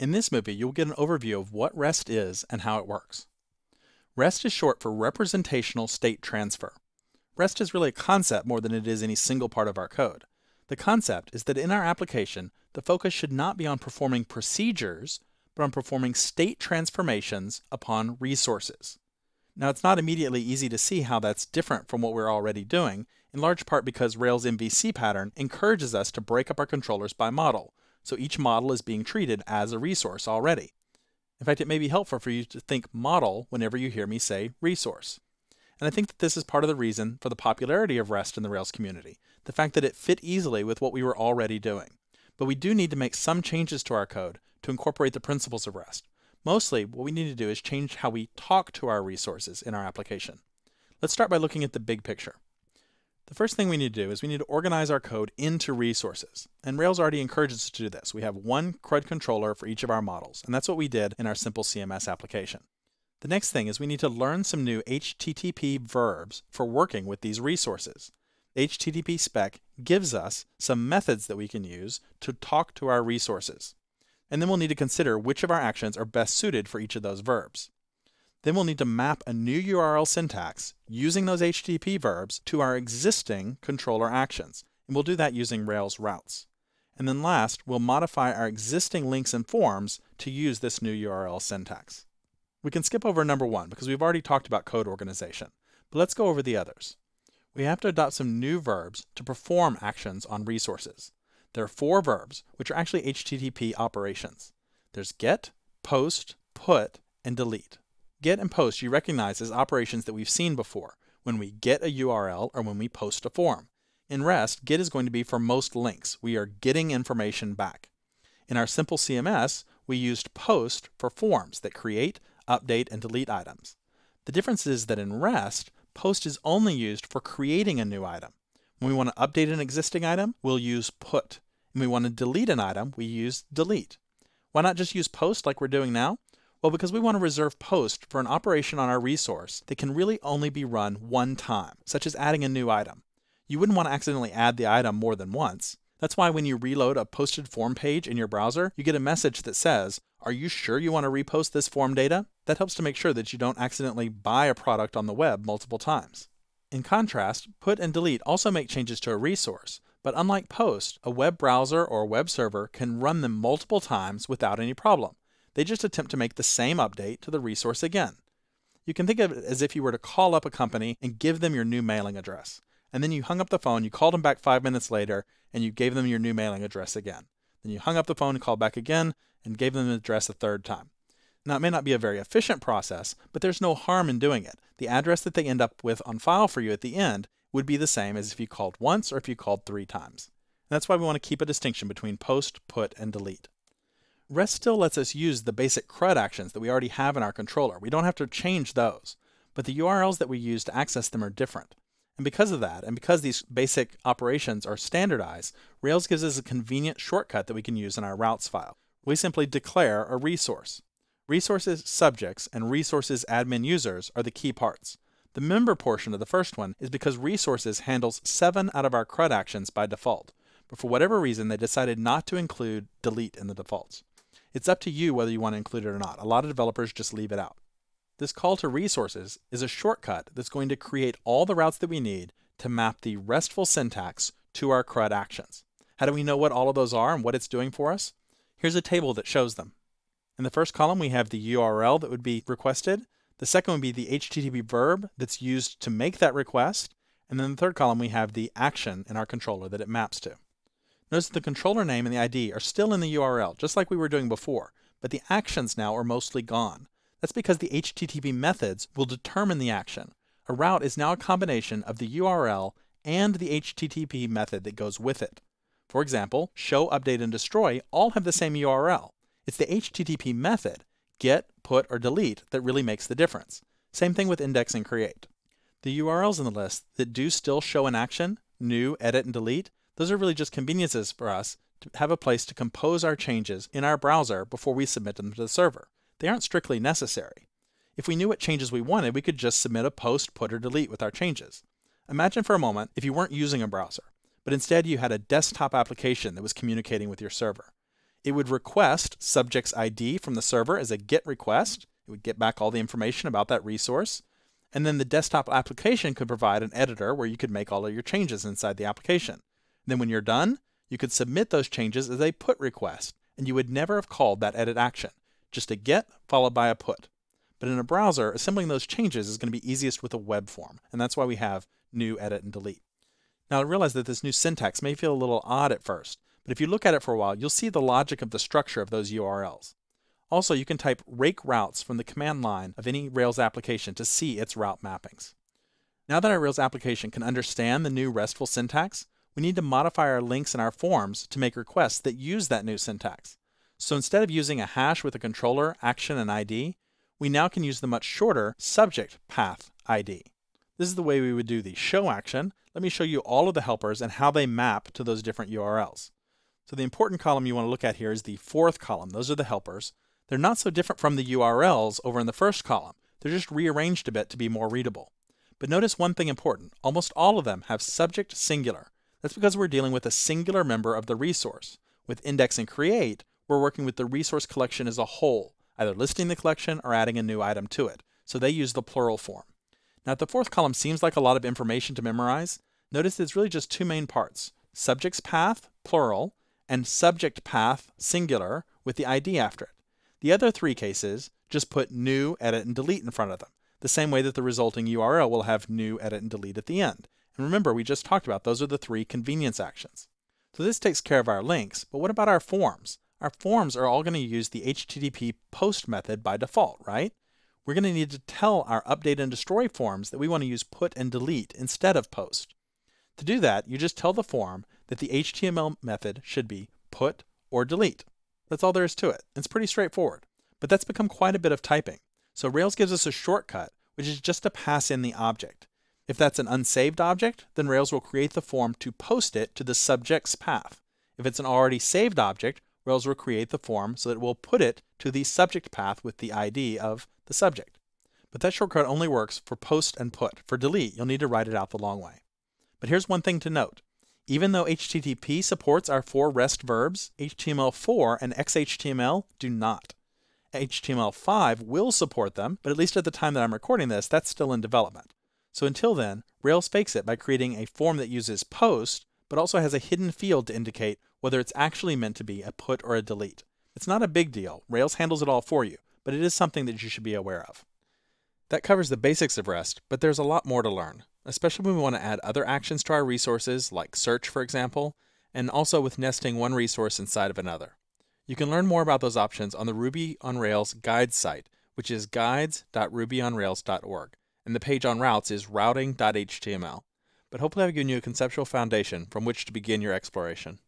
In this movie, you'll get an overview of what REST is and how it works. REST is short for Representational State Transfer. REST is really a concept more than it is any single part of our code. The concept is that in our application, the focus should not be on performing procedures, but on performing state transformations upon resources. Now, it's not immediately easy to see how that's different from what we're already doing, in large part because Rails MVC pattern encourages us to break up our controllers by model, so each model is being treated as a resource already. In fact, it may be helpful for you to think model whenever you hear me say resource. And I think that this is part of the reason for the popularity of REST in the Rails community, the fact that it fit easily with what we were already doing. But we do need to make some changes to our code to incorporate the principles of REST. Mostly, what we need to do is change how we talk to our resources in our application. Let's start by looking at the big picture. The first thing we need to do is we need to organize our code into resources. And Rails already encourages us to do this. We have one CRUD controller for each of our models, and that's what we did in our simple CMS application. The next thing is we need to learn some new HTTP verbs for working with these resources. HTTP spec gives us some methods that we can use to talk to our resources. And then we'll need to consider which of our actions are best suited for each of those verbs. Then we'll need to map a new URL syntax using those HTTP verbs to our existing controller actions. And we'll do that using Rails routes. And then last, we'll modify our existing links and forms to use this new URL syntax. We can skip over number one because we've already talked about code organization, but let's go over the others. We have to adopt some new verbs to perform actions on resources. There are four verbs, which are actually HTTP operations. There's get, post, put, and delete. Get and post you recognize as operations that we've seen before, when we get a URL or when we post a form. In REST, get is going to be for most links. We are getting information back. In our simple CMS, we used post for forms that create, update, and delete items. The difference is that in REST, post is only used for creating a new item. When we want to update an existing item, we'll use put. And we want to delete an item, we use delete. Why not just use post like we're doing now? Well, because we want to reserve post for an operation on our resource that can really only be run one time, such as adding a new item. You wouldn't want to accidentally add the item more than once. That's why when you reload a posted form page in your browser, you get a message that says, Are you sure you want to repost this form data? That helps to make sure that you don't accidentally buy a product on the web multiple times. In contrast, put and delete also make changes to a resource, but unlike post, a web browser or web server can run them multiple times without any problem they just attempt to make the same update to the resource again. You can think of it as if you were to call up a company and give them your new mailing address. And then you hung up the phone, you called them back five minutes later, and you gave them your new mailing address again. Then you hung up the phone and called back again and gave them the address a third time. Now, it may not be a very efficient process, but there's no harm in doing it. The address that they end up with on file for you at the end would be the same as if you called once or if you called three times. And that's why we want to keep a distinction between post, put, and delete. REST still lets us use the basic CRUD actions that we already have in our controller. We don't have to change those, but the URLs that we use to access them are different. And because of that, and because these basic operations are standardized, Rails gives us a convenient shortcut that we can use in our routes file. We simply declare a resource. Resources subjects and resources admin users are the key parts. The member portion of the first one is because resources handles seven out of our CRUD actions by default, but for whatever reason they decided not to include delete in the defaults. It's up to you whether you want to include it or not. A lot of developers just leave it out. This call to resources is a shortcut that's going to create all the routes that we need to map the RESTful syntax to our CRUD actions. How do we know what all of those are and what it's doing for us? Here's a table that shows them. In the first column, we have the URL that would be requested. The second would be the HTTP verb that's used to make that request. And then the third column, we have the action in our controller that it maps to. Notice that the controller name and the ID are still in the URL, just like we were doing before, but the actions now are mostly gone. That's because the HTTP methods will determine the action. A route is now a combination of the URL and the HTTP method that goes with it. For example, show, update, and destroy all have the same URL. It's the HTTP method, get, put, or delete, that really makes the difference. Same thing with index and create. The URLs in the list that do still show an action, new, edit, and delete, those are really just conveniences for us to have a place to compose our changes in our browser before we submit them to the server. They aren't strictly necessary. If we knew what changes we wanted, we could just submit a post, put, or delete with our changes. Imagine for a moment if you weren't using a browser, but instead you had a desktop application that was communicating with your server. It would request subject's ID from the server as a GET request. It would get back all the information about that resource. And then the desktop application could provide an editor where you could make all of your changes inside the application. Then when you're done, you could submit those changes as a put request, and you would never have called that edit action, just a get followed by a put. But in a browser, assembling those changes is going to be easiest with a web form, and that's why we have new edit and delete. Now I realize that this new syntax may feel a little odd at first, but if you look at it for a while, you'll see the logic of the structure of those URLs. Also, you can type rake routes from the command line of any Rails application to see its route mappings. Now that our Rails application can understand the new RESTful syntax, we need to modify our links in our forms to make requests that use that new syntax. So instead of using a hash with a controller, action, and ID, we now can use the much shorter subject path ID. This is the way we would do the show action. Let me show you all of the helpers and how they map to those different URLs. So the important column you want to look at here is the fourth column. Those are the helpers. They're not so different from the URLs over in the first column. They're just rearranged a bit to be more readable. But notice one thing important. Almost all of them have subject singular, that's because we're dealing with a singular member of the resource. With index and create, we're working with the resource collection as a whole, either listing the collection or adding a new item to it. So they use the plural form. Now the fourth column seems like a lot of information to memorize. Notice it's really just two main parts, subject's path, plural, and subject path, singular, with the ID after it. The other three cases just put new, edit, and delete in front of them, the same way that the resulting URL will have new, edit, and delete at the end. And remember, we just talked about those are the three convenience actions. So this takes care of our links, but what about our forms? Our forms are all going to use the HTTP POST method by default, right? We're going to need to tell our update and destroy forms that we want to use put and delete instead of post. To do that, you just tell the form that the HTML method should be put or delete. That's all there is to it. It's pretty straightforward, but that's become quite a bit of typing. So Rails gives us a shortcut, which is just to pass in the object. If that's an unsaved object, then Rails will create the form to post it to the subject's path. If it's an already saved object, Rails will create the form so that it will put it to the subject path with the ID of the subject. But that shortcut only works for post and put. For delete, you'll need to write it out the long way. But here's one thing to note. Even though HTTP supports our four REST verbs, HTML4 and XHTML do not. HTML5 will support them, but at least at the time that I'm recording this, that's still in development. So until then, Rails fakes it by creating a form that uses post, but also has a hidden field to indicate whether it's actually meant to be a put or a delete. It's not a big deal, Rails handles it all for you, but it is something that you should be aware of. That covers the basics of REST, but there's a lot more to learn, especially when we want to add other actions to our resources, like search, for example, and also with nesting one resource inside of another. You can learn more about those options on the Ruby on Rails guide site, which is guides.rubyonrails.org and the page on routes is routing.html. But hopefully I've given you a conceptual foundation from which to begin your exploration.